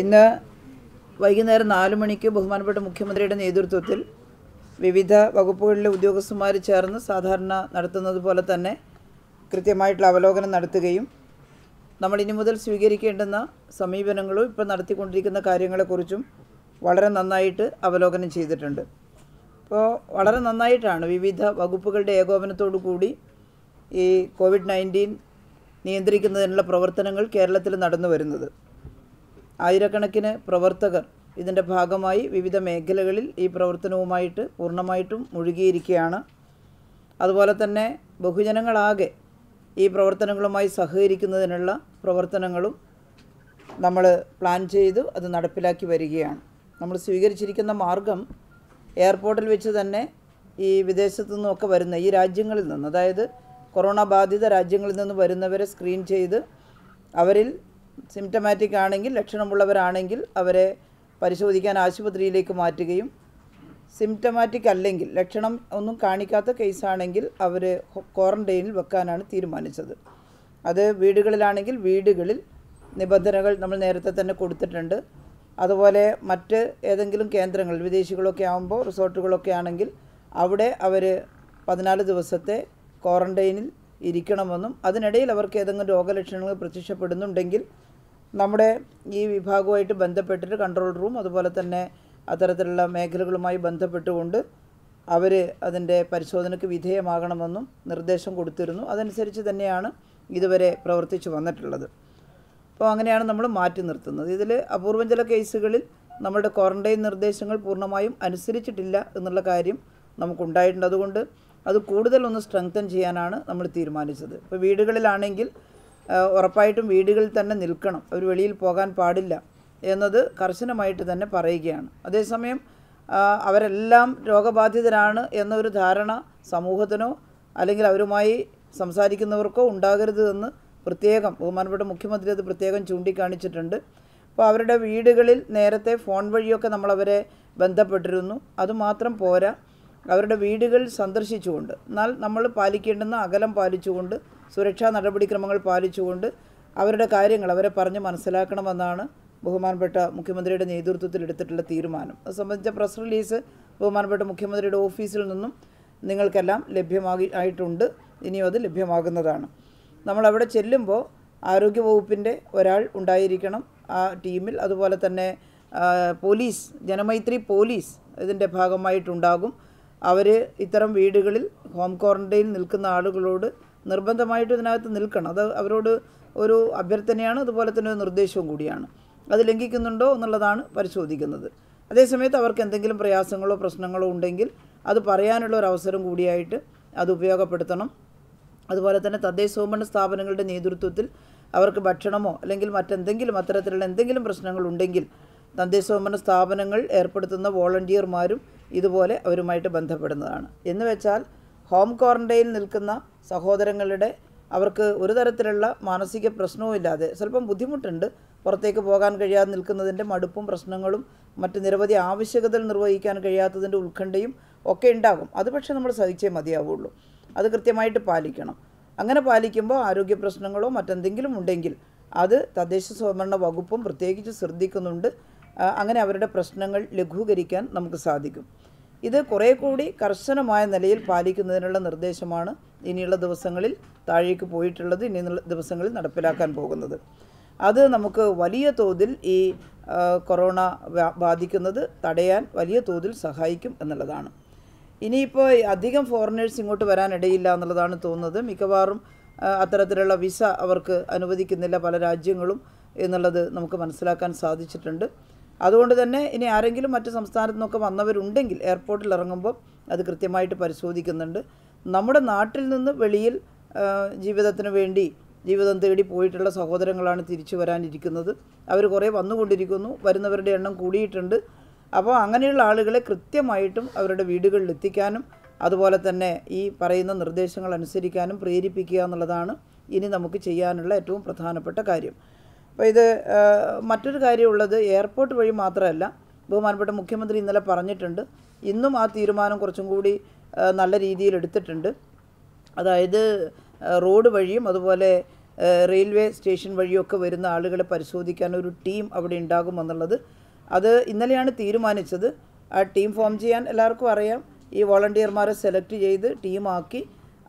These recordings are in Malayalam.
ഇന്ന് വൈകുന്നേരം നാല് മണിക്ക് ബഹുമാനപ്പെട്ട മുഖ്യമന്ത്രിയുടെ നേതൃത്വത്തിൽ വിവിധ വകുപ്പുകളിലെ ഉദ്യോഗസ്ഥന്മാർ ചേർന്ന് സാധാരണ നടത്തുന്നത് പോലെ തന്നെ കൃത്യമായിട്ടുള്ള അവലോകനം നടത്തുകയും നമ്മൾ ഇനി മുതൽ സ്വീകരിക്കേണ്ടുന്ന സമീപനങ്ങളും ഇപ്പോൾ നടത്തിക്കൊണ്ടിരിക്കുന്ന കാര്യങ്ങളെക്കുറിച്ചും വളരെ നന്നായിട്ട് അവലോകനം ചെയ്തിട്ടുണ്ട് അപ്പോൾ വളരെ നന്നായിട്ടാണ് വിവിധ വകുപ്പുകളുടെ ഏകോപനത്തോടു കൂടി ഈ കോവിഡ് നയൻറ്റീൻ നിയന്ത്രിക്കുന്നതിനുള്ള പ്രവർത്തനങ്ങൾ കേരളത്തിൽ നടന്നു വരുന്നത് ആയിരക്കണക്കിന് പ്രവർത്തകർ ഇതിൻ്റെ ഭാഗമായി വിവിധ മേഖലകളിൽ ഈ പ്രവർത്തനവുമായിട്ട് പൂർണ്ണമായിട്ടും മുഴുകിയിരിക്കുകയാണ് അതുപോലെ തന്നെ ബഹുജനങ്ങളാകെ ഈ പ്രവർത്തനങ്ങളുമായി സഹകരിക്കുന്നതിനുള്ള പ്രവർത്തനങ്ങളും നമ്മൾ പ്ലാൻ ചെയ്തു അത് നടപ്പിലാക്കി വരികയാണ് നമ്മൾ സ്വീകരിച്ചിരിക്കുന്ന മാർഗം എയർപോർട്ടിൽ വെച്ച് തന്നെ ഈ വിദേശത്തു നിന്നൊക്കെ വരുന്ന ഈ രാജ്യങ്ങളിൽ നിന്ന് അതായത് കൊറോണ ബാധിത രാജ്യങ്ങളിൽ നിന്ന് വരുന്നവരെ സ്ക്രീൻ ചെയ്ത് അവരിൽ സിംറ്റമാറ്റിക് ആണെങ്കിൽ ലക്ഷണമുള്ളവരാണെങ്കിൽ അവരെ പരിശോധിക്കാൻ ആശുപത്രിയിലേക്ക് മാറ്റുകയും സിംറ്റമാറ്റിക് അല്ലെങ്കിൽ ലക്ഷണം ഒന്നും കാണിക്കാത്ത കേസാണെങ്കിൽ അവർ ക്വാറൻറ്റൈനിൽ വെക്കാനാണ് തീരുമാനിച്ചത് അത് വീടുകളിലാണെങ്കിൽ വീടുകളിൽ നിബന്ധനകൾ നമ്മൾ നേരത്തെ തന്നെ കൊടുത്തിട്ടുണ്ട് അതുപോലെ മറ്റ് ഏതെങ്കിലും കേന്ദ്രങ്ങൾ വിദേശികളൊക്കെ ആകുമ്പോൾ റിസോർട്ടുകളൊക്കെ ആണെങ്കിൽ അവിടെ അവർ പതിനാല് ദിവസത്തെ ക്വാറൻറ്റൈനിൽ ഇരിക്കണമെന്നും അതിനിടയിൽ അവർക്ക് ഏതെങ്കിലും രോഗലക്ഷണങ്ങൾ പ്രത്യക്ഷപ്പെടുന്നുണ്ടെങ്കിൽ നമ്മുടെ ഈ വിഭാഗവുമായിട്ട് ബന്ധപ്പെട്ടിട്ട് കൺട്രോൾ റൂം അതുപോലെ തന്നെ അത്തരത്തിലുള്ള മേഖലകളുമായി ബന്ധപ്പെട്ടുകൊണ്ട് അവർ അതിൻ്റെ പരിശോധനയ്ക്ക് വിധേയമാകണമെന്നും നിർദ്ദേശം കൊടുത്തിരുന്നു അതനുസരിച്ച് തന്നെയാണ് ഇതുവരെ പ്രവർത്തിച്ചു വന്നിട്ടുള്ളത് അപ്പോൾ അങ്ങനെയാണ് നമ്മൾ മാറ്റി നിർത്തുന്നത് ഇതിൽ അപൂർവം ചില കേസുകളിൽ നമ്മുടെ ക്വാറന്റൈൻ നിർദ്ദേശങ്ങൾ പൂർണ്ണമായും അനുസരിച്ചിട്ടില്ല എന്നുള്ള കാര്യം നമുക്കുണ്ടായിട്ടുണ്ട് അതുകൊണ്ട് അത് കൂടുതലൊന്ന് സ്ട്രെങ്തൻ ചെയ്യാനാണ് നമ്മൾ തീരുമാനിച്ചത് ഇപ്പോൾ വീടുകളിലാണെങ്കിൽ ഉറപ്പായിട്ടും വീടുകളിൽ തന്നെ നിൽക്കണം അവർ വെളിയിൽ പോകാൻ പാടില്ല എന്നത് കർശനമായിട്ട് തന്നെ പറയുകയാണ് അതേസമയം അവരെല്ലാം രോഗബാധിതരാണ് എന്നൊരു ധാരണ സമൂഹത്തിനോ അല്ലെങ്കിൽ അവരുമായി സംസാരിക്കുന്നവർക്കോ ഉണ്ടാകരുത് എന്ന് പ്രത്യേകം ബഹുമാനപ്പെട്ട മുഖ്യമന്ത്രി അത് പ്രത്യേകം ചൂണ്ടിക്കാണിച്ചിട്ടുണ്ട് അപ്പോൾ അവരുടെ വീടുകളിൽ നേരത്തെ ഫോൺ വഴിയൊക്കെ നമ്മളവരെ ബന്ധപ്പെട്ടിരുന്നു അതുമാത്രം പോരാ അവരുടെ വീടുകൾ സന്ദർശിച്ചുകൊണ്ട് എന്നാൽ നമ്മൾ പാലിക്കേണ്ടുന്ന അകലം പാലിച്ചുകൊണ്ട് സുരക്ഷാ നടപടിക്രമങ്ങൾ പാലിച്ചുകൊണ്ട് അവരുടെ കാര്യങ്ങൾ അവരെ പറഞ്ഞ് മനസ്സിലാക്കണമെന്നാണ് ബഹുമാനപ്പെട്ട മുഖ്യമന്ത്രിയുടെ നേതൃത്വത്തിൽ എടുത്തിട്ടുള്ള തീരുമാനം അത് സംബന്ധിച്ച പ്രസ് റിലീസ് ബഹുമാനപ്പെട്ട മുഖ്യമന്ത്രിയുടെ ഓഫീസിൽ നിന്നും നിങ്ങൾക്കെല്ലാം ലഭ്യമാകി ആയിട്ടുണ്ട് ഇനിയും അത് ലഭ്യമാകുന്നതാണ് നമ്മളവിടെ ചെല്ലുമ്പോൾ ആരോഗ്യവകുപ്പിൻ്റെ ഒരാൾ ഉണ്ടായിരിക്കണം ആ ടീമിൽ അതുപോലെ തന്നെ പോലീസ് ജനമൈത്രി പോലീസ് ഇതിൻ്റെ ഭാഗമായിട്ടുണ്ടാകും അവർ ഇത്തരം വീടുകളിൽ ഹോം ക്വാറൻറ്റൈനിൽ നിൽക്കുന്ന ആളുകളോട് നിർബന്ധമായിട്ടും ഇതിനകത്ത് നിൽക്കണം അത് അവരോട് ഒരു അഭ്യർത്ഥനയാണ് അതുപോലെ തന്നെ ഒരു നിർദ്ദേശവും കൂടിയാണ് അത് ലംഘിക്കുന്നുണ്ടോ എന്നുള്ളതാണ് പരിശോധിക്കുന്നത് അതേസമയത്ത് അവർക്ക് എന്തെങ്കിലും പ്രയാസങ്ങളോ പ്രശ്നങ്ങളോ ഉണ്ടെങ്കിൽ അത് പറയാനുള്ള ഒരു അവസരം കൂടിയായിട്ട് അത് ഉപയോഗപ്പെടുത്തണം അതുപോലെ തന്നെ തദ്ദേശ സ്വയംഭരണ സ്ഥാപനങ്ങളുടെ നേതൃത്വത്തിൽ അവർക്ക് ഭക്ഷണമോ അല്ലെങ്കിൽ മറ്റെന്തെങ്കിലും അത്തരത്തിലുള്ള എന്തെങ്കിലും പ്രശ്നങ്ങൾ ഉണ്ടെങ്കിൽ തദ്ദേശ സ്വയംഭരണ സ്ഥാപനങ്ങൾ ഏർപ്പെടുത്തുന്ന വോളണ്ടിയർമാരും ഇതുപോലെ അവരുമായിട്ട് ബന്ധപ്പെടുന്നതാണ് എന്ന് വെച്ചാൽ ഹോം ക്വാറൻറ്റൈനിൽ നിൽക്കുന്ന സഹോദരങ്ങളുടെ അവർക്ക് ഒരു തരത്തിലുള്ള മാനസിക പ്രശ്നവും ഇല്ലാതെ സ്വല്പം ബുദ്ധിമുട്ടുണ്ട് പുറത്തേക്ക് പോകാൻ കഴിയാതെ നിൽക്കുന്നതിൻ്റെ മടുപ്പും പ്രശ്നങ്ങളും മറ്റ് നിരവധി ആവശ്യകതകൾ നിർവഹിക്കാൻ കഴിയാത്തതിൻ്റെ ഉത്കണ്ഠയും ഒക്കെ ഉണ്ടാകും അത് പക്ഷേ നമ്മൾ സഹിച്ചേ മതിയാവുള്ളൂ അത് കൃത്യമായിട്ട് പാലിക്കണം അങ്ങനെ പാലിക്കുമ്പോൾ ആരോഗ്യ പ്രശ്നങ്ങളോ മറ്റെന്തെങ്കിലും ഉണ്ടെങ്കിൽ അത് തദ്ദേശ സ്വയംഭരണ വകുപ്പും പ്രത്യേകിച്ച് ശ്രദ്ധിക്കുന്നുണ്ട് അങ്ങനെ അവരുടെ പ്രശ്നങ്ങൾ ലഘൂകരിക്കാൻ നമുക്ക് സാധിക്കും ഇത് കുറേ കൂടി കർശനമായ നിലയിൽ പാലിക്കുന്നതിനുള്ള നിർദ്ദേശമാണ് ഇനിയുള്ള ദിവസങ്ങളിൽ താഴേക്ക് പോയിട്ടുള്ളത് ഇനിയുള്ള ദിവസങ്ങളിൽ നടപ്പിലാക്കാൻ പോകുന്നത് അത് നമുക്ക് വലിയ തോതിൽ ഈ കൊറോണ ബാധിക്കുന്നത് തടയാൻ വലിയ തോതിൽ സഹായിക്കും എന്നുള്ളതാണ് ഇനിയിപ്പോൾ അധികം ഫോറിനേഴ്സ് ഇങ്ങോട്ട് വരാനിടയില്ല എന്നുള്ളതാണ് തോന്നുന്നത് മിക്കവാറും അത്തരത്തിലുള്ള വിസ അവർക്ക് അനുവദിക്കുന്നില്ല പല രാജ്യങ്ങളും എന്നുള്ളത് നമുക്ക് മനസ്സിലാക്കാൻ സാധിച്ചിട്ടുണ്ട് അതുകൊണ്ട് തന്നെ ഇനി ആരെങ്കിലും മറ്റ് സംസ്ഥാനത്തു നിന്നൊക്കെ വന്നവരുണ്ടെങ്കിൽ എയർപോർട്ടിൽ ഇറങ്ങുമ്പോൾ അത് കൃത്യമായിട്ട് പരിശോധിക്കുന്നുണ്ട് നമ്മുടെ നാട്ടിൽ നിന്ന് വെളിയിൽ ജീവിതത്തിന് വേണ്ടി ജീവിതം തേടി പോയിട്ടുള്ള സഹോദരങ്ങളാണ് തിരിച്ചു വരാനിരിക്കുന്നത് അവർ കുറേ വന്നുകൊണ്ടിരിക്കുന്നു വരുന്നവരുടെ എണ്ണം കൂടിയിട്ടുണ്ട് അപ്പോൾ അങ്ങനെയുള്ള ആളുകളെ കൃത്യമായിട്ടും അവരുടെ വീടുകളിൽ എത്തിക്കാനും അതുപോലെ തന്നെ ഈ പറയുന്ന നിർദ്ദേശങ്ങൾ അനുസരിക്കാനും പ്രേരിപ്പിക്കുക എന്നുള്ളതാണ് ഇനി നമുക്ക് ചെയ്യാനുള്ള ഏറ്റവും പ്രധാനപ്പെട്ട കാര്യം അപ്പോൾ ഇത് മറ്റൊരു കാര്യമുള്ളത് എയർപോർട്ട് വഴി മാത്രമല്ല ബഹുമാനപ്പെട്ട മുഖ്യമന്ത്രി ഇന്നലെ പറഞ്ഞിട്ടുണ്ട് ഇന്നും ആ തീരുമാനം കുറച്ചും കൂടി നല്ല രീതിയിൽ എടുത്തിട്ടുണ്ട് അതായത് റോഡ് വഴിയും അതുപോലെ റെയിൽവേ സ്റ്റേഷൻ വഴിയൊക്കെ വരുന്ന ആളുകളെ പരിശോധിക്കാൻ ഒരു ടീം അവിടെ ഉണ്ടാകുമെന്നുള്ളത് അത് ഇന്നലെയാണ് തീരുമാനിച്ചത് ആ ടീം ഫോം ചെയ്യാൻ എല്ലാവർക്കും അറിയാം ഈ വോളണ്ടിയർമാരെ സെലക്ട് ചെയ്ത് ടീമാക്കി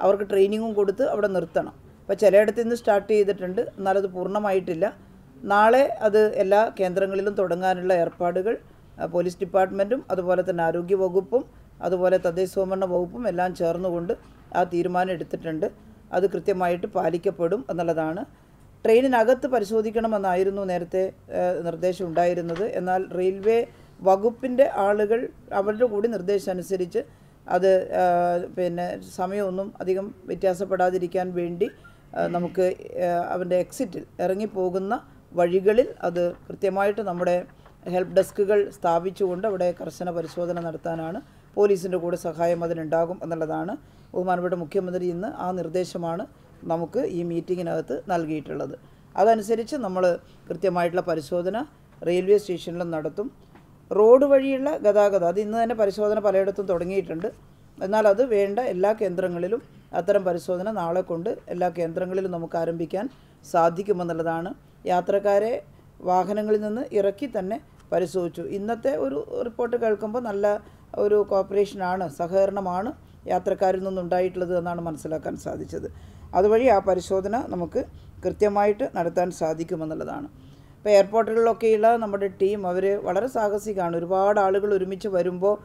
അവർക്ക് ട്രെയിനിങ്ങും കൊടുത്ത് അവിടെ നിർത്തണം അപ്പോൾ ചിലയിടത്തു നിന്ന് സ്റ്റാർട്ട് ചെയ്തിട്ടുണ്ട് എന്നാലത് പൂർണ്ണമായിട്ടില്ല നാളെ അത് എല്ലാ കേന്ദ്രങ്ങളിലും തുടങ്ങാനുള്ള ഏർപ്പാടുകൾ പോലീസ് ഡിപ്പാർട്ട്മെൻറ്റും അതുപോലെ തന്നെ ആരോഗ്യവകുപ്പും അതുപോലെ തദ്ദേശ സ്വയംഭരണ വകുപ്പും എല്ലാം ചേർന്നുകൊണ്ട് ആ തീരുമാനം എടുത്തിട്ടുണ്ട് അത് കൃത്യമായിട്ട് പാലിക്കപ്പെടും എന്നുള്ളതാണ് ട്രെയിനിനകത്ത് പരിശോധിക്കണമെന്നായിരുന്നു നേരത്തെ നിർദ്ദേശം ഉണ്ടായിരുന്നത് എന്നാൽ റെയിൽവേ വകുപ്പിൻ്റെ ആളുകൾ അവരുടെ കൂടി നിർദ്ദേശം അനുസരിച്ച് അത് പിന്നെ സമയമൊന്നും അധികം വ്യത്യാസപ്പെടാതിരിക്കാൻ വേണ്ടി നമുക്ക് അവൻ്റെ എക്സിറ്റിൽ ഇറങ്ങിപ്പോകുന്ന വഴികളിൽ അത് കൃത്യമായിട്ട് നമ്മുടെ ഹെൽപ്പ് ഡെസ്കുകൾ സ്ഥാപിച്ചുകൊണ്ട് അവിടെ കർശന പരിശോധന നടത്താനാണ് പോലീസിൻ്റെ കൂടെ സഹായം അതിനുണ്ടാകും എന്നുള്ളതാണ് ബഹുമാനപ്പെട്ട മുഖ്യമന്ത്രി ഇന്ന് ആ നിർദ്ദേശമാണ് നമുക്ക് ഈ മീറ്റിങ്ങിനകത്ത് നൽകിയിട്ടുള്ളത് അതനുസരിച്ച് നമ്മൾ കൃത്യമായിട്ടുള്ള പരിശോധന റെയിൽവേ സ്റ്റേഷനിലും നടത്തും റോഡ് വഴിയുള്ള ഗതാഗതം അത് ഇന്ന് തന്നെ പരിശോധന പലയിടത്തും തുടങ്ങിയിട്ടുണ്ട് എന്നാൽ അത് വേണ്ട എല്ലാ കേന്ദ്രങ്ങളിലും അത്തരം പരിശോധന നാളെ കൊണ്ട് എല്ലാ കേന്ദ്രങ്ങളിലും നമുക്ക് ആരംഭിക്കാൻ സാധിക്കുമെന്നുള്ളതാണ് യാത്രക്കാരെ വാഹനങ്ങളിൽ നിന്ന് ഇറക്കി തന്നെ പരിശോധിച്ചു ഇന്നത്തെ ഒരു റിപ്പോർട്ട് കേൾക്കുമ്പോൾ നല്ല ഒരു കോപ്പറേഷനാണ് സഹകരണമാണ് യാത്രക്കാരിൽ നിന്നുണ്ടായിട്ടുള്ളത് എന്നാണ് മനസ്സിലാക്കാൻ സാധിച്ചത് അതുവഴി ആ പരിശോധന നമുക്ക് കൃത്യമായിട്ട് നടത്താൻ സാധിക്കുമെന്നുള്ളതാണ് ഇപ്പോൾ എയർപോർട്ടുകളിലൊക്കെയുള്ള നമ്മുടെ ടീം അവർ വളരെ സാഹസികമാണ് ഒരുപാട് ആളുകൾ ഒരുമിച്ച് വരുമ്പോൾ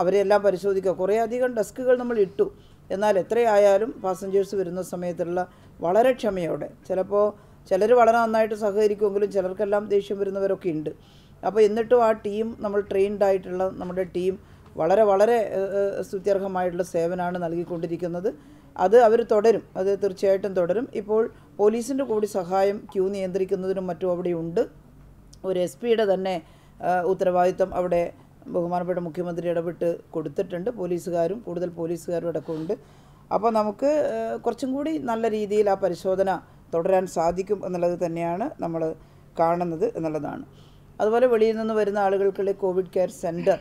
അവരെല്ലാം പരിശോധിക്കുക കുറേ അധികം ഡെസ്കുകൾ നമ്മൾ ഇട്ടു എന്നാൽ എത്രയായാലും പാസഞ്ചേഴ്സ് വരുന്ന സമയത്തുള്ള വളരെ ക്ഷമയോടെ ചിലപ്പോൾ ചിലർ വളരെ നന്നായിട്ട് സഹകരിക്കുമെങ്കിലും ചിലർക്കെല്ലാം ദേഷ്യം വരുന്നവരൊക്കെ ഉണ്ട് അപ്പോൾ എന്നിട്ടും ആ ടീം നമ്മൾ ട്രെയിൻഡ് ആയിട്ടുള്ള നമ്മുടെ ടീം വളരെ വളരെ സ്തുത്യർഹമായിട്ടുള്ള സേവനമാണ് നൽകിക്കൊണ്ടിരിക്കുന്നത് അത് അവർ തുടരും അത് തീർച്ചയായിട്ടും തുടരും ഇപ്പോൾ പോലീസിൻ്റെ കൂടി സഹായം ക്യൂ നിയന്ത്രിക്കുന്നതിനും മറ്റും ഉണ്ട് ഒരു എസ് പിയുടെ തന്നെ ഉത്തരവാദിത്വം അവിടെ ബഹുമാനപ്പെട്ട മുഖ്യമന്ത്രി ഇടപെട്ട് കൊടുത്തിട്ടുണ്ട് പോലീസുകാരും കൂടുതൽ പോലീസുകാരും അടക്കമുണ്ട് അപ്പോൾ നമുക്ക് കുറച്ചും കൂടി നല്ല രീതിയിൽ ആ പരിശോധന തുടരാൻ സാധിക്കും എന്നുള്ളത് തന്നെയാണ് നമ്മൾ കാണുന്നത് എന്നുള്ളതാണ് അതുപോലെ വെളിയിൽ നിന്ന് വരുന്ന ആളുകൾക്കുള്ള കോവിഡ് കെയർ സെൻറ്റർ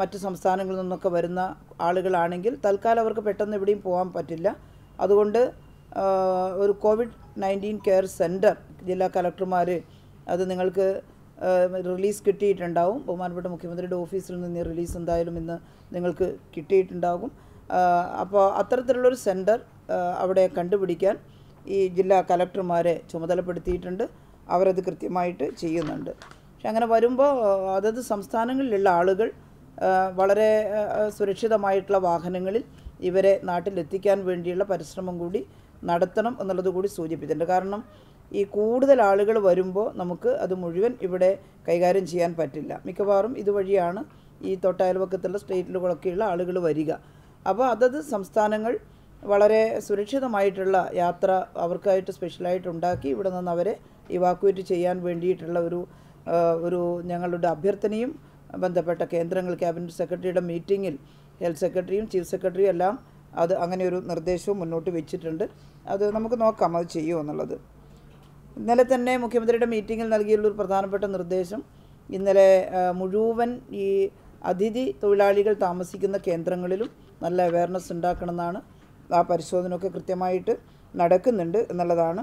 മറ്റ് സംസ്ഥാനങ്ങളിൽ നിന്നൊക്കെ വരുന്ന ആളുകളാണെങ്കിൽ തൽക്കാലം അവർക്ക് പെട്ടെന്ന് എവിടെയും പോകാൻ പറ്റില്ല അതുകൊണ്ട് ഒരു കോവിഡ് നയൻറ്റീൻ കെയർ സെൻറ്റർ ജില്ലാ കലക്ടർമാർ അത് നിങ്ങൾക്ക് റിലീസ് കിട്ടിയിട്ടുണ്ടാവും ബഹുമാനപ്പെട്ട മുഖ്യമന്ത്രിയുടെ ഓഫീസിൽ നിന്ന് റിലീസ് എന്തായാലും ഇന്ന് നിങ്ങൾക്ക് കിട്ടിയിട്ടുണ്ടാകും അപ്പോൾ അത്തരത്തിലുള്ളൊരു സെൻറ്റർ അവിടെ കണ്ടുപിടിക്കാൻ ഈ ജില്ലാ കലക്ടർമാരെ ചുമതലപ്പെടുത്തിയിട്ടുണ്ട് അവരത് കൃത്യമായിട്ട് ചെയ്യുന്നുണ്ട് പക്ഷെ അങ്ങനെ വരുമ്പോൾ അതത് സംസ്ഥാനങ്ങളിലുള്ള ആളുകൾ വളരെ സുരക്ഷിതമായിട്ടുള്ള വാഹനങ്ങളിൽ ഇവരെ നാട്ടിലെത്തിക്കാൻ വേണ്ടിയുള്ള പരിശ്രമം കൂടി നടത്തണം എന്നുള്ളത് കൂടി സൂചിപ്പിച്ചിട്ടുണ്ട് കാരണം ഈ കൂടുതൽ ആളുകൾ വരുമ്പോൾ നമുക്ക് അത് മുഴുവൻ ഇവിടെ കൈകാര്യം ചെയ്യാൻ പറ്റില്ല മിക്കവാറും ഇതുവഴിയാണ് ഈ തൊട്ടയൽവക്കത്തുള്ള സ്റ്റേറ്റിലുകളൊക്കെയുള്ള ആളുകൾ വരിക അപ്പോൾ അതത് സംസ്ഥാനങ്ങൾ വളരെ സുരക്ഷിതമായിട്ടുള്ള യാത്ര അവർക്കായിട്ട് സ്പെഷ്യലായിട്ട് ഉണ്ടാക്കി ഇവിടെ നിന്ന് അവരെ ഇവാക്വേറ്റ് ചെയ്യാൻ വേണ്ടിയിട്ടുള്ള ഒരു ഒരു ഞങ്ങളുടെ അഭ്യർത്ഥനയും ബന്ധപ്പെട്ട കേന്ദ്രങ്ങൾ ക്യാബിനറ്റ് സെക്രട്ടറിയുടെ മീറ്റിങ്ങിൽ ഹെൽത്ത് സെക്രട്ടറിയും ചീഫ് സെക്രട്ടറിയും എല്ലാം അത് അങ്ങനെ ഒരു നിർദ്ദേശവും മുന്നോട്ട് വെച്ചിട്ടുണ്ട് അത് നമുക്ക് നോക്കാം അത് ചെയ്യുമോ എന്നുള്ളത് ഇന്നലെ തന്നെ മുഖ്യമന്ത്രിയുടെ മീറ്റിങ്ങിൽ നൽകിയുള്ള ഒരു പ്രധാനപ്പെട്ട നിർദ്ദേശം ഇന്നലെ മുഴുവൻ ഈ അതിഥി തൊഴിലാളികൾ താമസിക്കുന്ന കേന്ദ്രങ്ങളിലും നല്ല അവയർനെസ് ഉണ്ടാക്കണമെന്നാണ് ആ പരിശോധനയൊക്കെ കൃത്യമായിട്ട് നടക്കുന്നുണ്ട് എന്നുള്ളതാണ്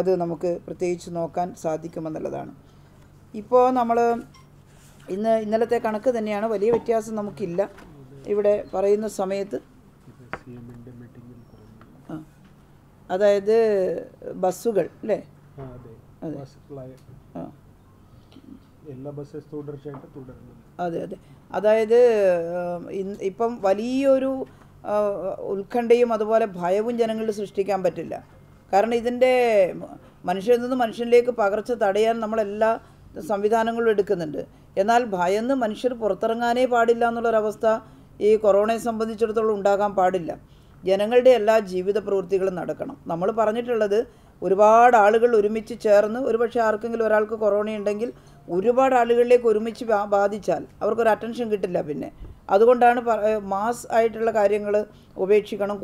അത് നമുക്ക് പ്രത്യേകിച്ച് നോക്കാൻ സാധിക്കുമെന്നുള്ളതാണ് ഇപ്പോൾ നമ്മൾ ഇന്ന് ഇന്നലത്തെ കണക്ക് തന്നെയാണ് വലിയ വ്യത്യാസം നമുക്കില്ല ഇവിടെ പറയുന്ന സമയത്ത് അതായത് ബസ്സുകൾ അല്ലേ എല്ലാ അതെ അതെ അതായത് ഇപ്പം വലിയൊരു ഉത്കണ്ഠയും അതുപോലെ ഭയവും ജനങ്ങളിൽ സൃഷ്ടിക്കാൻ പറ്റില്ല കാരണം ഇതിൻ്റെ മനുഷ്യരിൽ നിന്ന് മനുഷ്യനിലേക്ക് പകർച്ച തടയാൻ നമ്മളെല്ലാ സംവിധാനങ്ങൾ എടുക്കുന്നുണ്ട് എന്നാൽ ഭയന്ന് മനുഷ്യർ പുറത്തിറങ്ങാനേ പാടില്ല എന്നുള്ളൊരവസ്ഥ ഈ കൊറോണയെ സംബന്ധിച്ചിടത്തോളം ഉണ്ടാകാൻ പാടില്ല ജനങ്ങളുടെ എല്ലാ ജീവിത പ്രവൃത്തികളും നടക്കണം നമ്മൾ പറഞ്ഞിട്ടുള്ളത് ഒരുപാട് ആളുകൾ ഒരുമിച്ച് ചേർന്ന് ഒരുപക്ഷെ ആർക്കെങ്കിലും ഒരാൾക്ക് കൊറോണ ഉണ്ടെങ്കിൽ ഒരുപാട് ആളുകളിലേക്ക് ഒരുമിച്ച് ബാധിച്ചാൽ അവർക്കൊരു അറ്റൻഷൻ കിട്ടില്ല പിന്നെ അതുകൊണ്ടാണ് മാസ് ആയിട്ടുള്ള കാര്യങ്ങൾ ഉപേക്ഷിക്കണം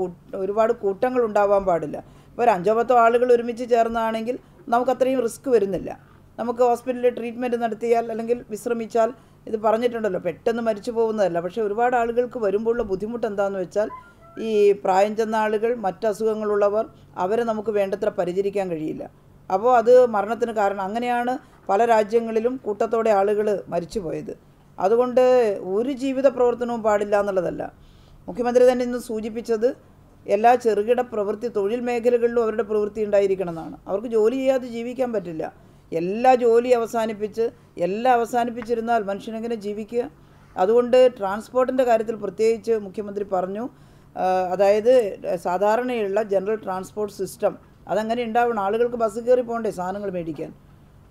ഒരുപാട് കൂട്ടങ്ങൾ ഉണ്ടാവാൻ പാടില്ല ഇപ്പോൾ ഒരു അഞ്ചോ പത്തോ ആളുകൾ ഒരുമിച്ച് ചേർന്നാണെങ്കിൽ നമുക്ക് അത്രയും റിസ്ക് വരുന്നില്ല നമുക്ക് ഹോസ്പിറ്റലിൽ ട്രീറ്റ്മെൻറ്റ് നടത്തിയാൽ അല്ലെങ്കിൽ വിശ്രമിച്ചാൽ ഇത് പറഞ്ഞിട്ടുണ്ടല്ലോ പെട്ടെന്ന് മരിച്ചു പോകുന്നതല്ല പക്ഷേ ഒരുപാട് ആളുകൾക്ക് വരുമ്പോഴുള്ള ബുദ്ധിമുട്ട് എന്താണെന്ന് വെച്ചാൽ ഈ പ്രായം ചെന്ന ആളുകൾ മറ്റ് അസുഖങ്ങളുള്ളവർ അവരെ നമുക്ക് വേണ്ടത്ര പരിചരിക്കാൻ കഴിയില്ല അപ്പോൾ അത് മരണത്തിന് കാരണം അങ്ങനെയാണ് പല രാജ്യങ്ങളിലും കൂട്ടത്തോടെ ആളുകൾ പോയത് അതുകൊണ്ട് ഒരു ജീവിത പ്രവർത്തനവും പാടില്ല എന്നുള്ളതല്ല മുഖ്യമന്ത്രി തന്നെ ഇന്ന് സൂചിപ്പിച്ചത് എല്ലാ ചെറുകിട പ്രവൃത്തി തൊഴിൽ മേഖലകളിലും അവരുടെ പ്രവൃത്തി ഉണ്ടായിരിക്കണം എന്നാണ് അവർക്ക് ജോലി ചെയ്യാതെ ജീവിക്കാൻ പറ്റില്ല എല്ലാ ജോലി അവസാനിപ്പിച്ച് എല്ലാം അവസാനിപ്പിച്ചിരുന്നാൽ മനുഷ്യനെങ്ങനെ ജീവിക്കുക അതുകൊണ്ട് ട്രാൻസ്പോർട്ടിൻ്റെ കാര്യത്തിൽ പ്രത്യേകിച്ച് മുഖ്യമന്ത്രി പറഞ്ഞു അതായത് സാധാരണയുള്ള ജനറൽ ട്രാൻസ്പോർട്ട് സിസ്റ്റം അതങ്ങനെ ഉണ്ടാവണം ആളുകൾക്ക് ബസ് കയറി പോകണ്ടേ സാധനങ്ങൾ മേടിക്കാൻ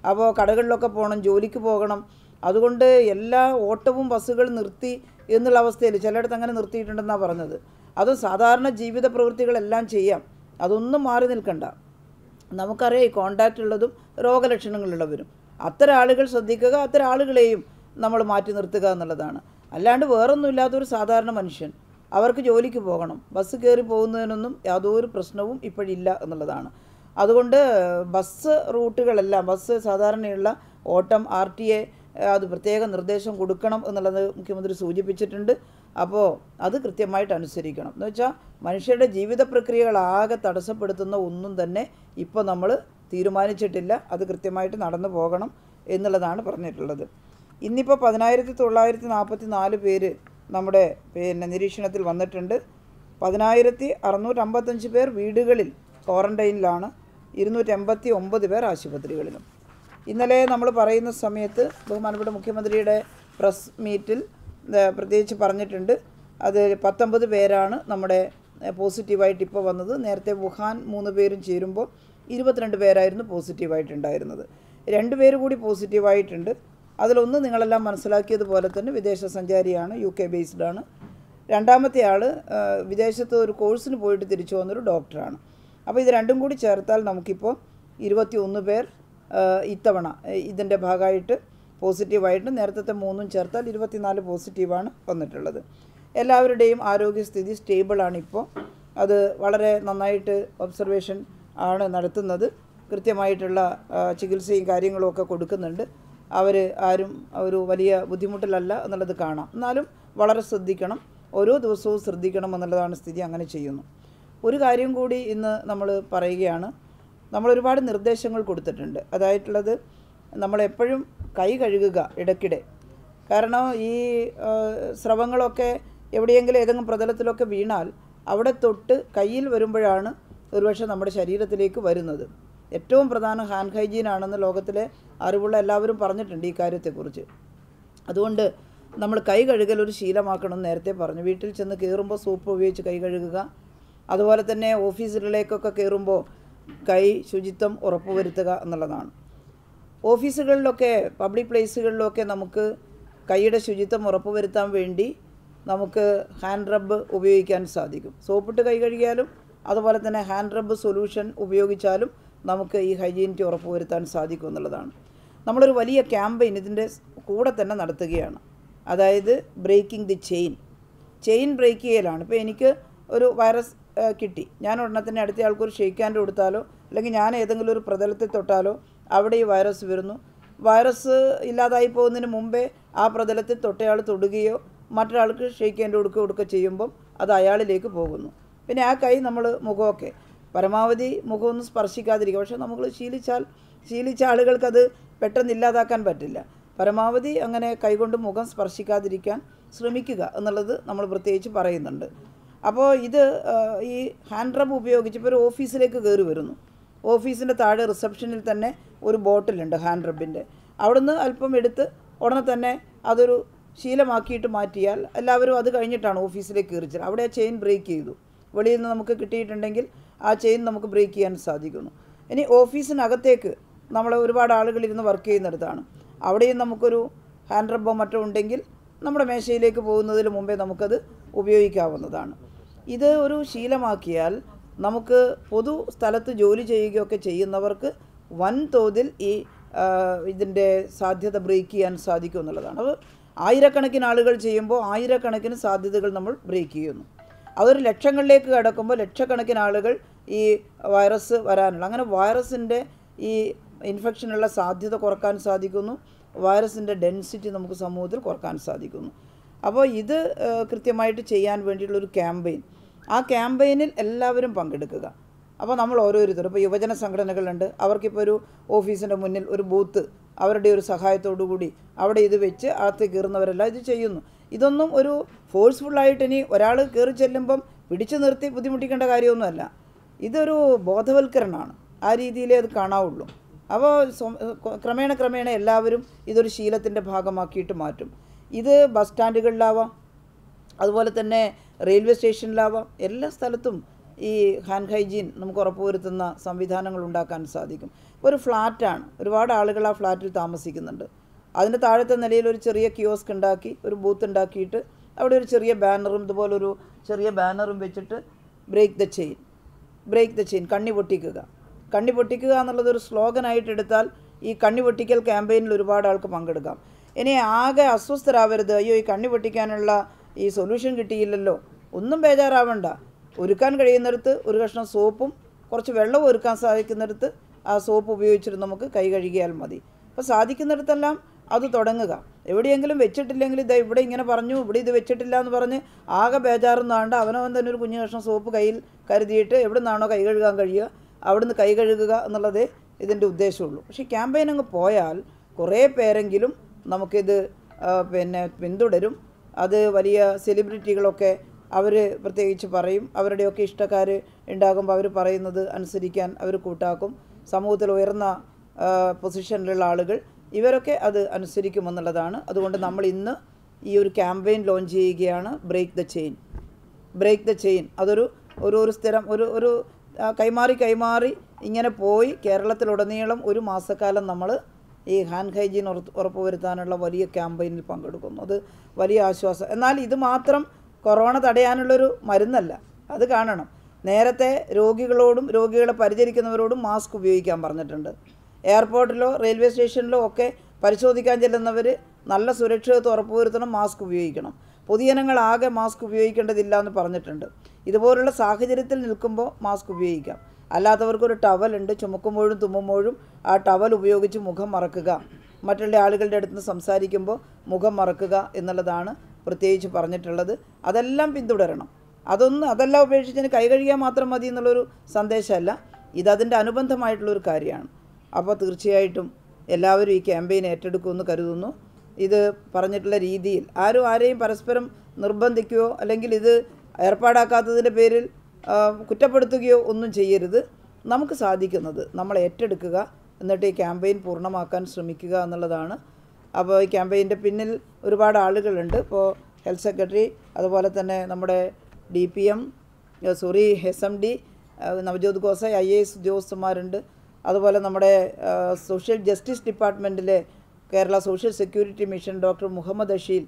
അപ്പോൾ കടകളിലൊക്കെ പോകണം ജോലിക്ക് പോകണം അതുകൊണ്ട് എല്ലാ ഓട്ടവും ബസ്സുകൾ നിർത്തി എന്നുള്ള അവസ്ഥയിൽ ചിലയിടത്ത് അങ്ങനെ നിർത്തിയിട്ടുണ്ടെന്നാണ് പറഞ്ഞത് അത് സാധാരണ ജീവിത പ്രവൃത്തികളെല്ലാം ചെയ്യാം അതൊന്നും മാറി നിൽക്കണ്ട നമുക്കറിയാം ഈ കോണ്ടാക്റ്റ് ഉള്ളതും രോഗലക്ഷണങ്ങളുള്ളവരും അത്തരം ആളുകൾ ശ്രദ്ധിക്കുക അത്തരം ആളുകളെയും നമ്മൾ മാറ്റി നിർത്തുക എന്നുള്ളതാണ് അല്ലാണ്ട് ഒരു സാധാരണ മനുഷ്യൻ അവർക്ക് ജോലിക്ക് പോകണം ബസ് കയറി പോകുന്നതിനൊന്നും യാതൊരു പ്രശ്നവും ഇപ്പോഴില്ല എന്നുള്ളതാണ് അതുകൊണ്ട് ബസ് റൂട്ടുകളെല്ലാം ബസ് സാധാരണയുള്ള ഓട്ടം ആർ ടി എ അത് പ്രത്യേക നിർദ്ദേശം കൊടുക്കണം എന്നുള്ളത് മുഖ്യമന്ത്രി സൂചിപ്പിച്ചിട്ടുണ്ട് അപ്പോൾ അത് കൃത്യമായിട്ട് അനുസരിക്കണം എന്ന് വെച്ചാൽ മനുഷ്യരുടെ ജീവിത പ്രക്രിയകളാകെ തടസ്സപ്പെടുത്തുന്ന ഒന്നും തന്നെ ഇപ്പോൾ നമ്മൾ തീരുമാനിച്ചിട്ടില്ല അത് കൃത്യമായിട്ട് നടന്നു പോകണം എന്നുള്ളതാണ് പറഞ്ഞിട്ടുള്ളത് ഇന്നിപ്പോൾ പതിനായിരത്തി തൊള്ളായിരത്തി നാൽപ്പത്തി നാല് പേര് നമ്മുടെ പിന്നെ നിരീക്ഷണത്തിൽ വന്നിട്ടുണ്ട് പതിനായിരത്തി അറുന്നൂറ്റമ്പത്തഞ്ച് പേർ വീടുകളിൽ ക്വാറൻറ്റൈനിലാണ് ഇരുന്നൂറ്റമ്പത്തി ഒമ്പത് പേർ ആശുപത്രികളിലും ഇന്നലെ നമ്മൾ പറയുന്ന സമയത്ത് ബഹുമാനപ്പെട്ട മുഖ്യമന്ത്രിയുടെ പ്രസ് മീറ്റിൽ പ്രത്യേകിച്ച് പറഞ്ഞിട്ടുണ്ട് അത് പത്തൊമ്പത് പേരാണ് നമ്മുടെ പോസിറ്റീവായിട്ട് ഇപ്പോൾ വന്നത് നേരത്തെ വുഹാൻ മൂന്ന് പേരും ചേരുമ്പോൾ ഇരുപത്തിരണ്ട് പേരായിരുന്നു പോസിറ്റീവായിട്ടുണ്ടായിരുന്നത് രണ്ട് പേര് കൂടി പോസിറ്റീവായിട്ടുണ്ട് അതിലൊന്ന് നിങ്ങളെല്ലാം മനസ്സിലാക്കിയതുപോലെ തന്നെ വിദേശ സഞ്ചാരിയാണ് യു കെ ബേസ്ഡാണ് രണ്ടാമത്തെ ആൾ വിദേശത്ത് ഒരു കോഴ്സിന് പോയിട്ട് തിരിച്ചു വന്നൊരു ഡോക്ടറാണ് അപ്പോൾ ഇത് രണ്ടും കൂടി ചേർത്താൽ നമുക്കിപ്പോൾ ഇരുപത്തി ഒന്ന് പേർ ഇത്തവണ ഇതിൻ്റെ ഭാഗമായിട്ട് പോസിറ്റീവായിട്ട് നേരത്തെ മൂന്നും ചേർത്താൽ ഇരുപത്തിനാല് പോസിറ്റീവാണ് വന്നിട്ടുള്ളത് എല്ലാവരുടെയും ആരോഗ്യസ്ഥിതി സ്റ്റേബിളാണ് ഇപ്പോൾ അത് വളരെ നന്നായിട്ട് ഒബ്സർവേഷൻ ആണ് നടത്തുന്നത് കൃത്യമായിട്ടുള്ള ചികിത്സയും കാര്യങ്ങളും ഒക്കെ കൊടുക്കുന്നുണ്ട് അവർ ആരും ഒരു വലിയ ബുദ്ധിമുട്ടിലല്ല എന്നുള്ളത് കാണാം എന്നാലും വളരെ ശ്രദ്ധിക്കണം ഓരോ ദിവസവും ശ്രദ്ധിക്കണം എന്നുള്ളതാണ് സ്ഥിതി അങ്ങനെ ചെയ്യുന്നു ഒരു കാര്യം കൂടി ഇന്ന് നമ്മൾ പറയുകയാണ് നമ്മൾ ഒരുപാട് നിർദ്ദേശങ്ങൾ കൊടുത്തിട്ടുണ്ട് അതായിട്ടുള്ളത് നമ്മളെപ്പോഴും കൈ കഴുകുക ഇടയ്ക്കിടെ കാരണം ഈ സ്രവങ്ങളൊക്കെ എവിടെയെങ്കിലും ഏതെങ്കിലും പ്രതലത്തിലൊക്കെ വീണാൽ അവിടെ തൊട്ട് കയ്യിൽ വരുമ്പോഴാണ് ഒരുപക്ഷെ നമ്മുടെ ശരീരത്തിലേക്ക് വരുന്നത് ഏറ്റവും പ്രധാനം ഹാൻഡ് ഹൈജീൻ ആണെന്ന് ലോകത്തിലെ അറിവുള്ള എല്ലാവരും പറഞ്ഞിട്ടുണ്ട് ഈ കാര്യത്തെക്കുറിച്ച് അതുകൊണ്ട് നമ്മൾ കൈ കഴുകൽ ഒരു ശീലമാക്കണം നേരത്തെ പറഞ്ഞു വീട്ടിൽ ചെന്ന് കയറുമ്പോൾ സോപ്പ് ഉപയോഗിച്ച് കൈ കഴുകുക അതുപോലെ തന്നെ ഓഫീസുകളിലേക്കൊക്കെ കയറുമ്പോൾ കൈ ശുചിത്വം ഉറപ്പുവരുത്തുക എന്നുള്ളതാണ് ഓഫീസുകളിലൊക്കെ പബ്ലിക് പ്ലേസുകളിലൊക്കെ നമുക്ക് കൈയുടെ ശുചിത്വം ഉറപ്പുവരുത്താൻ വേണ്ടി നമുക്ക് ഹാൻഡ് റബ്ബ് ഉപയോഗിക്കാൻ സാധിക്കും സോപ്പിട്ട് കൈ കഴുകിയാലും അതുപോലെ തന്നെ ഹാൻഡ് റബ്ബ് സൊല്യൂഷൻ ഉപയോഗിച്ചാലും നമുക്ക് ഈ ഹൈജീനിറ്റി ഉറപ്പുവരുത്താൻ സാധിക്കും എന്നുള്ളതാണ് നമ്മളൊരു വലിയ ക്യാമ്പയിൻ ഇതിൻ്റെ കൂടെ തന്നെ നടത്തുകയാണ് അതായത് breaking the chain chain break ചെയ്യലാണ് ഇപ്പോൾ എനിക്ക് ഒരു വൈറസ് കിട്ടി ഞാൻ ഉടനെ തന്നെ അടുത്തയാൾക്കൊരു ഷെയ്ക്ക് ഹാൻഡ് കൊടുത്താലോ അല്ലെങ്കിൽ ഞാൻ ഏതെങ്കിലും ഒരു പ്രതലത്തിൽ തൊട്ടാലോ അവിടെ ഈ വൈറസ് വരുന്നു വൈറസ് ഇല്ലാതായി പോകുന്നതിന് മുമ്പേ ആ പ്രതലത്തിൽ തൊട്ടയാൾ തൊടുകയോ മറ്റൊരാൾക്ക് ഷെയ്ക്ക് ഹാൻഡ് കൊടുക്കുക കൊടുക്കുക ചെയ്യുമ്പം അത് അയാളിലേക്ക് പോകുന്നു പിന്നെ ആ കൈ നമ്മൾ മുഖമൊക്കെ പരമാവധി മുഖമൊന്നും സ്പർശിക്കാതിരിക്കുക പക്ഷേ നമ്മൾ ശീലിച്ചാൽ ശീലിച്ച ആളുകൾക്കത് പെട്ടെന്ന് ഇല്ലാതാക്കാൻ പറ്റില്ല പരമാവധി അങ്ങനെ കൈകൊണ്ട് മുഖം സ്പർശിക്കാതിരിക്കാൻ ശ്രമിക്കുക എന്നുള്ളത് നമ്മൾ പ്രത്യേകിച്ച് പറയുന്നുണ്ട് അപ്പോൾ ഇത് ഈ ഹാൻഡ് റബ് ഉപയോഗിച്ച് ഇപ്പോൾ ഒരു ഓഫീസിലേക്ക് കയറി വരുന്നു ഓഫീസിൻ്റെ താഴെ റിസപ്ഷനിൽ തന്നെ ഒരു ബോട്ടിലുണ്ട് ഹാൻഡ് റബ്ബിൻ്റെ അവിടുന്ന് അല്പം എടുത്ത് ഉടനെ തന്നെ അതൊരു ശീലമാക്കിയിട്ട് മാറ്റിയാൽ എല്ലാവരും അത് കഴിഞ്ഞിട്ടാണ് ഓഫീസിലേക്ക് കയറിച്ചത് അവിടെ ആ ചെയിൻ ബ്രേക്ക് ചെയ്തു വെളിയിൽ നിന്ന് നമുക്ക് കിട്ടിയിട്ടുണ്ടെങ്കിൽ ആ ചെയിൻ നമുക്ക് ബ്രേക്ക് ചെയ്യാൻ സാധിക്കുന്നു ഇനി ഓഫീസിനകത്തേക്ക് നമ്മൾ ഒരുപാട് ആളുകൾ ഇരുന്ന് വർക്ക് ചെയ്യുന്നിടത്താണ് അവിടെയും നമുക്കൊരു ഹാൻഡ് റബ്ബോ മറ്റോ ഉണ്ടെങ്കിൽ നമ്മുടെ മേശയിലേക്ക് പോകുന്നതിന് മുമ്പേ നമുക്കത് ഉപയോഗിക്കാവുന്നതാണ് ഇത് ഒരു ശീലമാക്കിയാൽ നമുക്ക് പൊതു സ്ഥലത്ത് ജോലി ചെയ്യുകയൊക്കെ ചെയ്യുന്നവർക്ക് വൻതോതിൽ ഈ ഇതിൻ്റെ സാധ്യത ബ്രേക്ക് ചെയ്യാൻ സാധിക്കും എന്നുള്ളതാണ് അപ്പോൾ ആയിരക്കണക്കിന് ആളുകൾ ചെയ്യുമ്പോൾ ആയിരക്കണക്കിന് സാധ്യതകൾ നമ്മൾ ബ്രേക്ക് ചെയ്യുന്നു അതൊരു ലക്ഷങ്ങളിലേക്ക് കടക്കുമ്പോൾ ലക്ഷക്കണക്കിന് ആളുകൾ ഈ വൈറസ് വരാനുള്ള അങ്ങനെ വൈറസിൻ്റെ ഈ ഇൻഫെക്ഷനുള്ള സാധ്യത കുറക്കാൻ സാധിക്കുന്നു വൈറസിൻ്റെ ഡെൻസിറ്റി നമുക്ക് സമൂഹത്തിൽ കുറക്കാൻ സാധിക്കുന്നു അപ്പോൾ ഇത് കൃത്യമായിട്ട് ചെയ്യാൻ വേണ്ടിയിട്ടുള്ളൊരു ക്യാമ്പയിൻ ആ ക്യാമ്പയിനിൽ എല്ലാവരും പങ്കെടുക്കുക അപ്പോൾ നമ്മൾ ഓരോരുത്തർ ഇപ്പോൾ യുവജന സംഘടനകളുണ്ട് അവർക്കിപ്പോൾ ഒരു ഓഫീസിൻ്റെ മുന്നിൽ ഒരു ബൂത്ത് അവരുടെ ഒരു സഹായത്തോടു കൂടി അവിടെ ഇത് വെച്ച് അകത്ത് കയറുന്നവരെല്ലാം ഇത് ചെയ്യുന്നു ഇതൊന്നും ഒരു ഫോഴ്സ്ഫുള്ളായിട്ട് ഇനി ഒരാൾ കയറി ചെല്ലുമ്പം പിടിച്ചു നിർത്തി ബുദ്ധിമുട്ടിക്കേണ്ട കാര്യമൊന്നുമല്ല ഇതൊരു ബോധവൽക്കരണമാണ് ആ രീതിയിലേ അത് കാണാവുള്ളൂ അപ്പോൾ ക്രമേണ ക്രമേണ എല്ലാവരും ഇതൊരു ശീലത്തിൻ്റെ ഭാഗമാക്കിയിട്ട് മാറ്റും ഇത് ബസ് സ്റ്റാൻഡുകളിലാവാം അതുപോലെ തന്നെ റെയിൽവേ സ്റ്റേഷനിലാവാം എല്ലാ സ്ഥലത്തും ഈ ഹാൻഡ് ഹൈജീൻ നമുക്ക് ഉറപ്പുവരുത്തുന്ന സംവിധാനങ്ങൾ ഉണ്ടാക്കാൻ സാധിക്കും ഒരു ഫ്ലാറ്റാണ് ഒരുപാട് ആളുകൾ ആ ഫ്ലാറ്റിൽ താമസിക്കുന്നുണ്ട് അതിൻ്റെ താഴത്തെ നിലയിൽ ഒരു ചെറിയ കിയോസ്ക് ഉണ്ടാക്കി ഒരു ബൂത്ത് ഉണ്ടാക്കിയിട്ട് അവിടെ ഒരു ചെറിയ ബാനറും ഇതുപോലൊരു ചെറിയ ബാനറും വെച്ചിട്ട് break the chain break the chain കണ്ണി പൊട്ടിക്കുക കണ്ണി പൊട്ടിക്കുക എന്നുള്ളത് ഒരു സ്ലോഗനായിട്ട് എടുത്താൽ ഈ കണ്ണി പൊട്ടിക്കൽ ക്യാമ്പയിനിൽ ഒരുപാട് ആൾക്ക് പങ്കെടുക്കാം ഇനി ആകെ അസ്വസ്ഥരാവരുത് അയ്യോ ഈ കണ്ണി പൊട്ടിക്കാനുള്ള ഈ സൊല്യൂഷൻ കിട്ടിയില്ലല്ലോ ഒന്നും ബേജാറാവണ്ട ഒരുക്കാൻ കഴിയുന്നിടത്ത് ഒരു കഷ്ണം സോപ്പും കുറച്ച് വെള്ളവും ഒരുക്കാൻ സാധിക്കുന്നിടത്ത് ആ സോപ്പ് ഉപയോഗിച്ചിട്ട് നമുക്ക് കൈ കഴുകിയാൽ മതി അപ്പോൾ സാധിക്കുന്നിടത്തെല്ലാം അത് തുടങ്ങുക എവിടെയെങ്കിലും വെച്ചിട്ടില്ലെങ്കിൽ ഇതാ ഇവിടെ ഇങ്ങനെ പറഞ്ഞു ഇവിടെ ഇത് വെച്ചിട്ടില്ല എന്ന് പറഞ്ഞ് ആകെ ബേജാറുന്നാണ്ട് അവനവൻ തന്നെ ഒരു കുഞ്ഞു കഷ്ണം സോപ്പ് കയ്യിൽ കരുതിയിട്ട് എവിടെ നിന്നാണോ കൈ കഴുകാൻ കഴിയുക അവിടുന്ന് കൈ കഴുകുക എന്നുള്ളതേ ഇതിൻ്റെ ഉദ്ദേശമുള്ളൂ പക്ഷേ ക്യാമ്പയിൻ അങ്ങ് പോയാൽ കുറേ പേരെങ്കിലും നമുക്കിത് പിന്നെ പിന്തുടരും അത് വലിയ സെലിബ്രിറ്റികളൊക്കെ അവർ പ്രത്യേകിച്ച് പറയും അവരുടെയൊക്കെ ഇഷ്ടക്കാർ ഉണ്ടാകുമ്പോൾ അവർ പറയുന്നത് അനുസരിക്കാൻ അവർ കൂട്ടാക്കും സമൂഹത്തിൽ ഉയർന്ന പൊസിഷനിലുള്ള ആളുകൾ ഇവരൊക്കെ അത് അനുസരിക്കുമെന്നുള്ളതാണ് അതുകൊണ്ട് നമ്മൾ ഇന്ന് ഈ ഒരു ക്യാമ്പയിൻ ലോഞ്ച് ചെയ്യുകയാണ് break the chain break the chain അതൊരു ഒരു ഒരു സ്ഥിരം ഒരു ഒരു കൈമാറി കൈമാറി ഇങ്ങനെ പോയി കേരളത്തിലുടനീളം ഒരു മാസക്കാലം നമ്മൾ ഈ ഹാൻഡ് ഹൈജീൻ ഉറപ്പുവരുത്താനുള്ള വലിയ ക്യാമ്പയിനിൽ പങ്കെടുക്കുന്നു അത് വലിയ ആശ്വാസം എന്നാൽ ഇത് മാത്രം കൊറോണ തടയാനുള്ളൊരു മരുന്നല്ല അത് കാണണം നേരത്തെ രോഗികളോടും രോഗികളെ പരിചരിക്കുന്നവരോടും മാസ്ക് ഉപയോഗിക്കാൻ പറഞ്ഞിട്ടുണ്ട് എയർപോർട്ടിലോ റെയിൽവേ സ്റ്റേഷനിലോ ഒക്കെ പരിശോധിക്കാൻ ചെല്ലുന്നവർ നല്ല സുരക്ഷിതത്വം ഉറപ്പുവരുത്തണം മാസ്ക് ഉപയോഗിക്കണം പൊതുജനങ്ങളാകെ മാസ്ക് ഉപയോഗിക്കേണ്ടതില്ല എന്ന് പറഞ്ഞിട്ടുണ്ട് ഇതുപോലുള്ള സാഹചര്യത്തിൽ നിൽക്കുമ്പോൾ മാസ്ക് ഉപയോഗിക്കാം അല്ലാത്തവർക്കൊരു ഉണ്ട് ചുമക്കുമ്പോഴും തുമ്മുമ്പോഴും ആ ടവൽ ഉപയോഗിച്ച് മുഖം മറക്കുക മറ്റുള്ള ആളുകളുടെ അടുത്ത് സംസാരിക്കുമ്പോൾ മുഖം മറക്കുക എന്നുള്ളതാണ് പ്രത്യേകിച്ച് പറഞ്ഞിട്ടുള്ളത് അതെല്ലാം പിന്തുടരണം അതൊന്ന് അതെല്ലാം ഉപേക്ഷിച്ചതിന് കൈ കഴുകിയാൽ മാത്രം മതി എന്നുള്ളൊരു സന്ദേശമല്ല ഇതതിൻ്റെ അനുബന്ധമായിട്ടുള്ളൊരു കാര്യമാണ് അപ്പോൾ തീർച്ചയായിട്ടും എല്ലാവരും ഈ ക്യാമ്പയിൻ ഏറ്റെടുക്കുമെന്ന് കരുതുന്നു ഇത് പറഞ്ഞിട്ടുള്ള രീതിയിൽ ആരും ആരെയും പരസ്പരം നിർബന്ധിക്കുകയോ അല്ലെങ്കിൽ ഇത് ഏർപ്പാടാക്കാത്തതിൻ്റെ പേരിൽ കുറ്റപ്പെടുത്തുകയോ ഒന്നും ചെയ്യരുത് നമുക്ക് സാധിക്കുന്നത് നമ്മൾ ഏറ്റെടുക്കുക എന്നിട്ട് ഈ ക്യാമ്പയിൻ പൂർണ്ണമാക്കാൻ ശ്രമിക്കുക എന്നുള്ളതാണ് അപ്പോൾ ഈ ക്യാമ്പയിൻ്റെ പിന്നിൽ ഒരുപാട് ആളുകളുണ്ട് ഇപ്പോൾ ഹെൽത്ത് സെക്രട്ടറി അതുപോലെ തന്നെ നമ്മുടെ D P M sorry S M D Navjot Khosa I A S ഉദ്യോഗസ്ഥന്മാരുണ്ട് അതുപോലെ നമ്മുടെ സോഷ്യൽ ജസ്റ്റിസ് ഡിപ്പാർട്ട്മെൻറ്റിലെ Kerala social security mission doctor Muhammad Asheel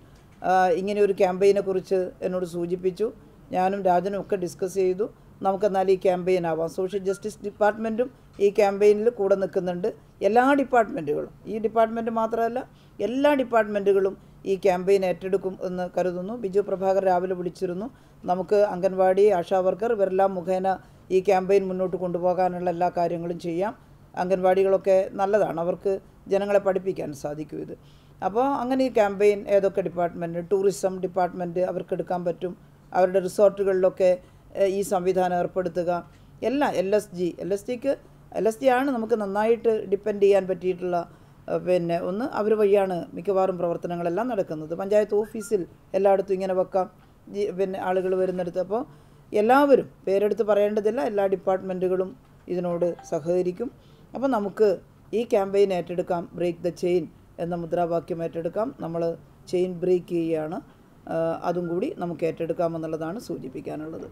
ഇങ്ങനെ ഒരു ക്യാമ്പയിനെക്കുറിച്ച് എന്നോട് സൂചിപ്പിച്ചു ഞാനും രാജനും ഒക്കെ ഡിസ്കസ് ചെയ്തു നമുക്കെന്നാൽ ഈ ക്യാമ്പയിൻ ആവാം സോഷ്യൽ ജസ്റ്റിസ് ഡിപ്പാർട്ട്മെൻറ്റും ഈ ക്യാമ്പയിനിൽ കൂടെ നിൽക്കുന്നുണ്ട് എല്ലാ ഡിപ്പാർട്ട്മെൻറ്റുകളും ഈ ഡിപ്പാർട്ട്മെൻറ്റ് മാത്രമല്ല എല്ലാ ഡിപ്പാർട്ട്മെൻറ്റുകളും ഈ ക്യാമ്പയിൻ ഏറ്റെടുക്കും എന്ന് കരുതുന്നു ബിജു പ്രഭാകർ രാവിലെ വിളിച്ചിരുന്നു നമുക്ക് അംഗൻവാടി ആശാവർക്കർ ഇവരെല്ലാം മുഖേന ഈ ക്യാമ്പയിൻ മുന്നോട്ട് കൊണ്ടുപോകാനുള്ള എല്ലാ കാര്യങ്ങളും ചെയ്യാം അംഗൻവാടികളൊക്കെ നല്ലതാണ് അവർക്ക് ജനങ്ങളെ പഠിപ്പിക്കാൻ സാധിക്കും ഇത് അപ്പോൾ അങ്ങനെ ഈ ക്യാമ്പയിൻ ഏതൊക്കെ ഡിപ്പാർട്ട്മെൻറ്റ് ടൂറിസം ഡിപ്പാർട്ട്മെൻറ്റ് അവർക്ക് എടുക്കാൻ പറ്റും അവരുടെ റിസോർട്ടുകളിലൊക്കെ ഈ സംവിധാനം ഏർപ്പെടുത്തുക എല്ലാം L S G L S ജിക്ക് എൽ എസ് ജി ആണ് നമുക്ക് നന്നായിട്ട് ഡിപ്പെൻഡ് ചെയ്യാൻ പറ്റിയിട്ടുള്ള പിന്നെ ഒന്ന് അവർ വഴിയാണ് മിക്കവാറും പ്രവർത്തനങ്ങളെല്ലാം നടക്കുന്നത് പഞ്ചായത്ത് ഓഫീസിൽ എല്ലായിടത്തും ഇങ്ങനെ വെക്കാം പിന്നെ ആളുകൾ വരുന്നിടത്ത് അപ്പോൾ എല്ലാവരും പേരെടുത്ത് പറയേണ്ടതില്ല എല്ലാ ഡിപ്പാർട്ട്മെൻറ്റുകളും ഇതിനോട് സഹകരിക്കും അപ്പോൾ നമുക്ക് ഈ ക്യാമ്പയിൻ ഏറ്റെടുക്കാം ബ്രേക്ക് ദ ചെയിൻ എന്ന മുദ്രാവാക്യം ഏറ്റെടുക്കാം നമ്മൾ ചെയിൻ ബ്രേക്ക് ചെയ്യുകയാണ് അതും കൂടി നമുക്ക് ഏറ്റെടുക്കാമെന്നുള്ളതാണ് സൂചിപ്പിക്കാനുള്ളത്